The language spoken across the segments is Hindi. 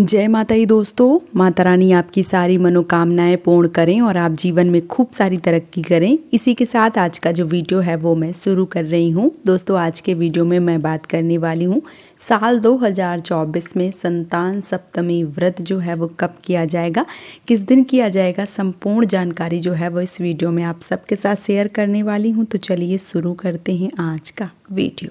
जय माता ही दोस्तों माता रानी आपकी सारी मनोकामनाएं पूर्ण करें और आप जीवन में खूब सारी तरक्की करें इसी के साथ आज का जो वीडियो है वो मैं शुरू कर रही हूं दोस्तों आज के वीडियो में मैं बात करने वाली हूं साल 2024 में संतान सप्तमी व्रत जो है वो कब किया जाएगा किस दिन किया जाएगा संपूर्ण जानकारी जो है वो इस वीडियो में आप सबके साथ शेयर करने वाली हूँ तो चलिए शुरू करते हैं आज का वीडियो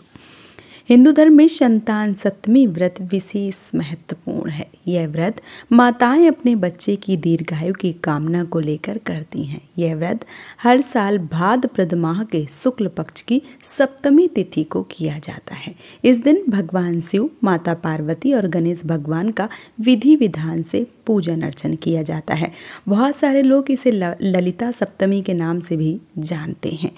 हिंदू धर्म में संतान सप्तमी व्रत विशेष महत्वपूर्ण है यह व्रत माताएं अपने बच्चे की दीर्घायु की कामना को लेकर करती हैं यह व्रत हर साल भाद्रपद माह के शुक्ल पक्ष की सप्तमी तिथि को किया जाता है इस दिन भगवान शिव माता पार्वती और गणेश भगवान का विधि विधान से पूजन अर्चन किया जाता है बहुत सारे लोग इसे ललिता सप्तमी के नाम से भी जानते हैं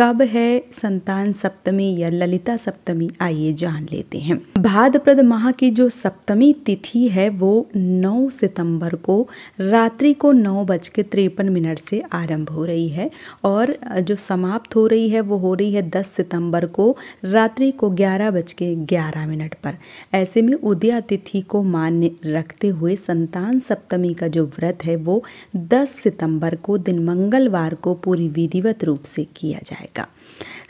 कब है संतान सप्तमी या ललिता सप्तमी आइए जान लेते हैं भाद्रपद माह की जो सप्तमी तिथि है वो 9 सितंबर को रात्रि को नौ बज के तिरपन मिनट से आरंभ हो रही है और जो समाप्त हो रही है वो हो रही है 10 सितंबर को रात्रि को ग्यारह बज के ग्यारह मिनट पर ऐसे में उदया तिथि को मान्य रखते हुए संतान सप्तमी का जो व्रत है वो दस सितंबर को दिन मंगलवार को पूरी विधिवत रूप से किया जाएगा जाएगा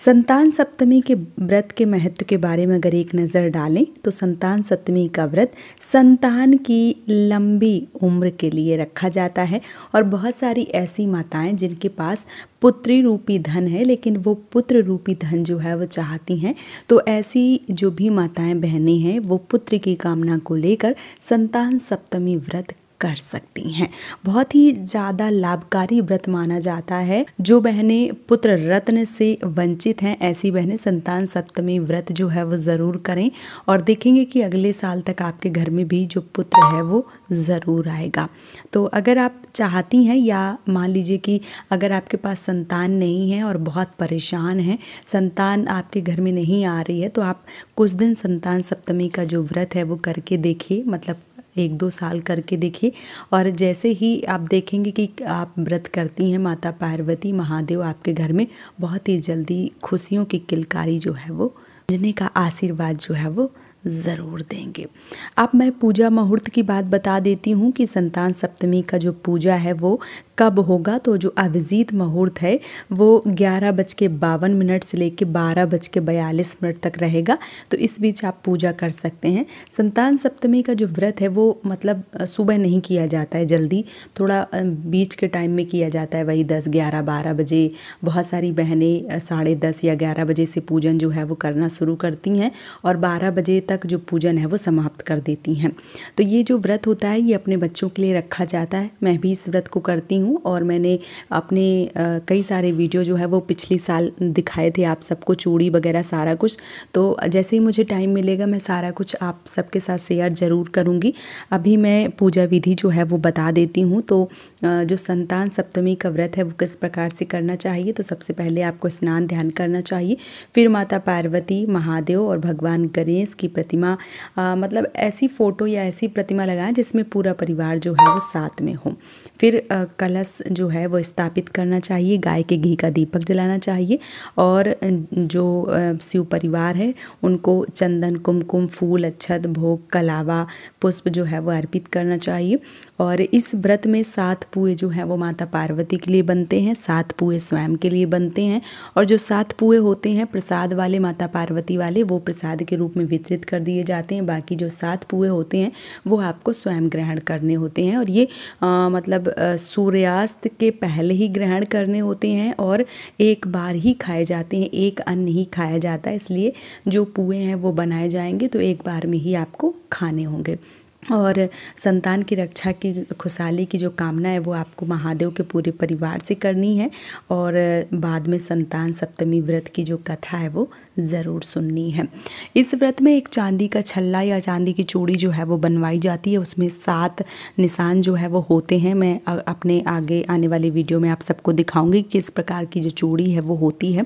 संतान सप्तमी के व्रत के महत्व के बारे में अगर एक नज़र डालें तो संतान सप्तमी का व्रत संतान की लंबी उम्र के लिए रखा जाता है और बहुत सारी ऐसी माताएं जिनके पास पुत्री रूपी धन है लेकिन वो पुत्र रूपी धन जो है वो चाहती हैं तो ऐसी जो भी माताएं बहनें हैं वो पुत्र की कामना को लेकर संतान सप्तमी व्रत कर सकती हैं बहुत ही ज़्यादा लाभकारी व्रत माना जाता है जो बहनें पुत्र रत्न से वंचित हैं ऐसी बहनें संतान सप्तमी व्रत जो है वो ज़रूर करें और देखेंगे कि अगले साल तक आपके घर में भी जो पुत्र है वो ज़रूर आएगा तो अगर आप चाहती हैं या मान लीजिए कि अगर आपके पास संतान नहीं है और बहुत परेशान हैं संतान आपके घर में नहीं आ रही है तो आप कुछ दिन संतान सप्तमी का जो व्रत है वो करके देखिए मतलब एक दो साल करके देखिए और जैसे ही आप देखेंगे कि आप व्रत करती हैं माता पार्वती महादेव आपके घर में बहुत ही जल्दी खुशियों की किलकारी जो है वो का आशीर्वाद जो है वो ज़रूर देंगे अब मैं पूजा मुहूर्त की बात बता देती हूँ कि संतान सप्तमी का जो पूजा है वो कब होगा तो जो अभिजीत मुहूर्त है वो ग्यारह बज के बावन मिनट से लेकर बारह बज के बयालीस मिनट तक रहेगा तो इस बीच आप पूजा कर सकते हैं संतान सप्तमी का जो व्रत है वो मतलब सुबह नहीं किया जाता है जल्दी थोड़ा बीच के टाइम में किया जाता है वही दस ग्यारह बारह बजे बहुत सारी बहनें साढ़े दस या ग्यारह बजे से पूजन जो है वो करना शुरू करती हैं और बारह बजे तक जो पूजन है वो समाप्त कर देती हैं तो ये जो व्रत होता है ये अपने बच्चों के लिए रखा जाता है मैं भी इस व्रत को करती हूँ और मैंने अपने कई सारे वीडियो जो है वो पिछले साल दिखाए थे आप सबको चूड़ी वगैरह सारा कुछ तो जैसे ही मुझे टाइम मिलेगा मैं सारा कुछ आप सबके साथ शेयर ज़रूर करूँगी अभी मैं पूजा विधि जो है वो बता देती हूँ तो जो संतान सप्तमी का व्रत है वो किस प्रकार से करना चाहिए तो सबसे पहले आपको स्नान ध्यान करना चाहिए फिर माता पार्वती महादेव और भगवान गणेश की प्रतिमा आ, मतलब ऐसी फ़ोटो या ऐसी प्रतिमा लगाएं जिसमें पूरा परिवार जो है वो साथ में हो फिर कलश जो है वो स्थापित करना चाहिए गाय के घी का दीपक जलाना चाहिए और जो शिव परिवार है उनको चंदन कुमकुम फूल अच्छत भोग कलावा पुष्प जो है वो अर्पित करना चाहिए और इस व्रत में सात पुए जो हैं वो माता पार्वती के लिए बनते हैं सात पुए स्वयं के लिए बनते हैं और जो सात पुए होते हैं प्रसाद वाले माता पार्वती वाले वो प्रसाद के रूप में वितरित कर दिए जाते हैं बाकी जो सात पुए होते हैं वो आपको स्वयं ग्रहण करने होते हैं और ये आ, मतलब सूर्यास्त के पहले ही ग्रहण करने होते हैं और एक बार ही खाए जाते हैं एक अन्न ही खाया जाता है इसलिए जो पुए हैं वो बनाए जाएंगे तो एक बार में ही आपको खाने होंगे और संतान की रक्षा की खुशहाली की जो कामना है वो आपको महादेव के पूरे परिवार से करनी है और बाद में संतान सप्तमी व्रत की जो कथा है वो ज़रूर सुननी है इस व्रत में एक चांदी का छल्ला या चांदी की चूड़ी जो है वो बनवाई जाती है उसमें सात निशान जो है वो होते हैं मैं अपने आगे आने वाली वीडियो में आप सबको दिखाऊंगी किस प्रकार की जो चूड़ी है वो होती है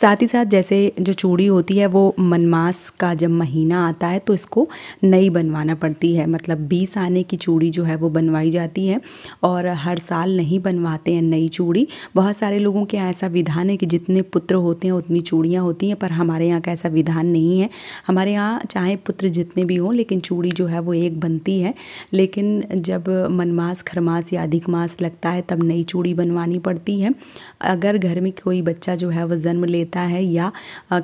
साथ ही साथ जैसे जो चूड़ी होती है वो मनमास का जब महीना आता है तो इसको नई बनवाना पड़ती है मतलब मतलब बीस आने की चूड़ी जो है वो बनवाई जाती है और हर साल नहीं बनवाते हैं नई चूड़ी बहुत सारे लोगों के यहाँ ऐसा विधान है कि जितने पुत्र होते हैं उतनी चूड़ियाँ होती हैं पर हमारे यहाँ का ऐसा विधान नहीं है हमारे यहाँ चाहे पुत्र जितने भी हों लेकिन चूड़ी जो है वो एक बनती है लेकिन जब मनमास खरमास या अधिक मास लगता है तब नई चूड़ी बनवानी पड़ती है अगर घर में कोई बच्चा जो है वह जन्म लेता है या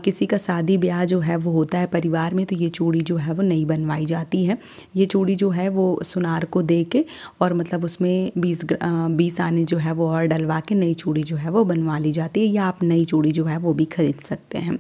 किसी का शादी ब्याह जो है वो होता है परिवार में तो ये चूड़ी जो है वो नहीं बनवाई जाती है ये चूड़ी चूड़ी जो है वो सुनार को दे के और मतलब उसमें बीस बीस आने जो है वो और डलवा के नई चूड़ी जो है वो बनवा ली जाती है या आप नई चूड़ी जो है वो भी खरीद सकते हैं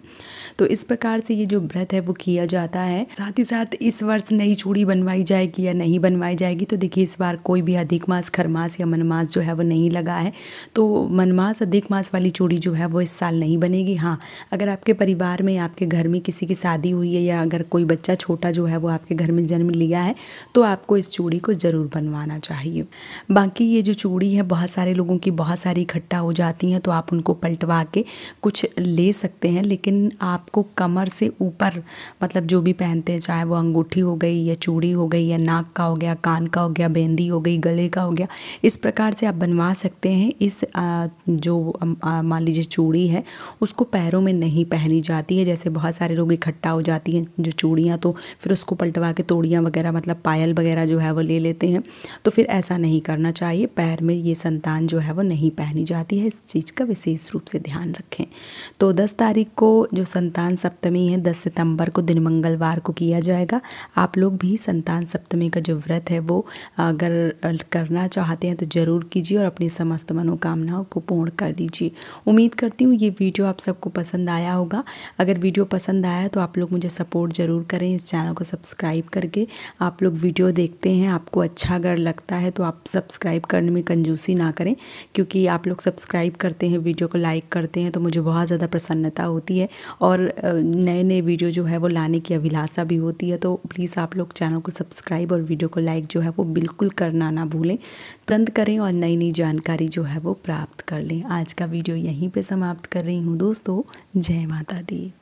तो इस प्रकार से ये जो व्रत है वो किया जाता है साथ ही साथ इस वर्ष नई चूड़ी बनवाई जाएगी या नहीं बनवाई जाएगी तो देखिए इस बार कोई भी अधिक मास खरमास या मनमास जो है वो नहीं लगा है तो मनमास अधिक मास वाली चूड़ी जो है वो इस साल नहीं बनेगी हाँ अगर आपके परिवार में आपके घर में किसी की शादी हुई है या अगर कोई बच्चा छोटा जो है वो आपके घर में जन्म लिया है तो आपको इस चूड़ी को ज़रूर बनवाना चाहिए बाकी ये जो चूड़ी है बहुत सारे लोगों की बहुत सारी इकट्ठा हो जाती हैं तो आप उनको पलटवा के कुछ ले सकते हैं लेकिन आपको कमर से ऊपर मतलब जो भी पहनते हैं चाहे वो अंगूठी हो गई या चूड़ी हो गई या नाक का हो गया कान का हो गया बेंदी हो गई गले का हो गया इस प्रकार से आप बनवा सकते हैं इस जो मान लीजिए चूड़ी है उसको पैरों में नहीं पहनी जाती है जैसे बहुत सारे लोग इकट्ठा हो जाती हैं जो चूड़ियाँ तो फिर उसको पलटवा के तोड़ियाँ वगैरह मतलब पायल वगैरह जो है वो ले लेते हैं तो फिर ऐसा नहीं करना चाहिए पैर में ये संतान जो है वो नहीं पहनी जाती है इस चीज़ का विशेष रूप से ध्यान रखें तो दस तारीख को जो संतान सप्तमी है दस सितंबर को दिन मंगलवार को किया जाएगा आप लोग भी संतान सप्तमी का जो व्रत है वो अगर करना चाहते हैं तो ज़रूर कीजिए और अपनी समस्त मनोकामनाओं को पूर्ण कर लीजिए उम्मीद करती हूँ ये वीडियो आप सबको पसंद आया होगा अगर वीडियो पसंद आया तो आप लोग मुझे सपोर्ट ज़रूर करें इस चैनल को सब्सक्राइब करके आप लोग लोग वीडियो देखते हैं आपको अच्छा अगर लगता है तो आप सब्सक्राइब करने में कंजूसी ना करें क्योंकि आप लोग सब्सक्राइब करते हैं वीडियो को लाइक करते हैं तो मुझे बहुत ज़्यादा प्रसन्नता होती है और नए नए वीडियो जो है वो लाने की अभिलाषा भी होती है तो प्लीज़ आप लोग चैनल को सब्सक्राइब और वीडियो को लाइक जो है वो बिल्कुल करना ना भूलें तुरंत करें और नई नई जानकारी जो है वो प्राप्त कर लें आज का वीडियो यहीं पर समाप्त कर रही हूँ दोस्तों जय माता दी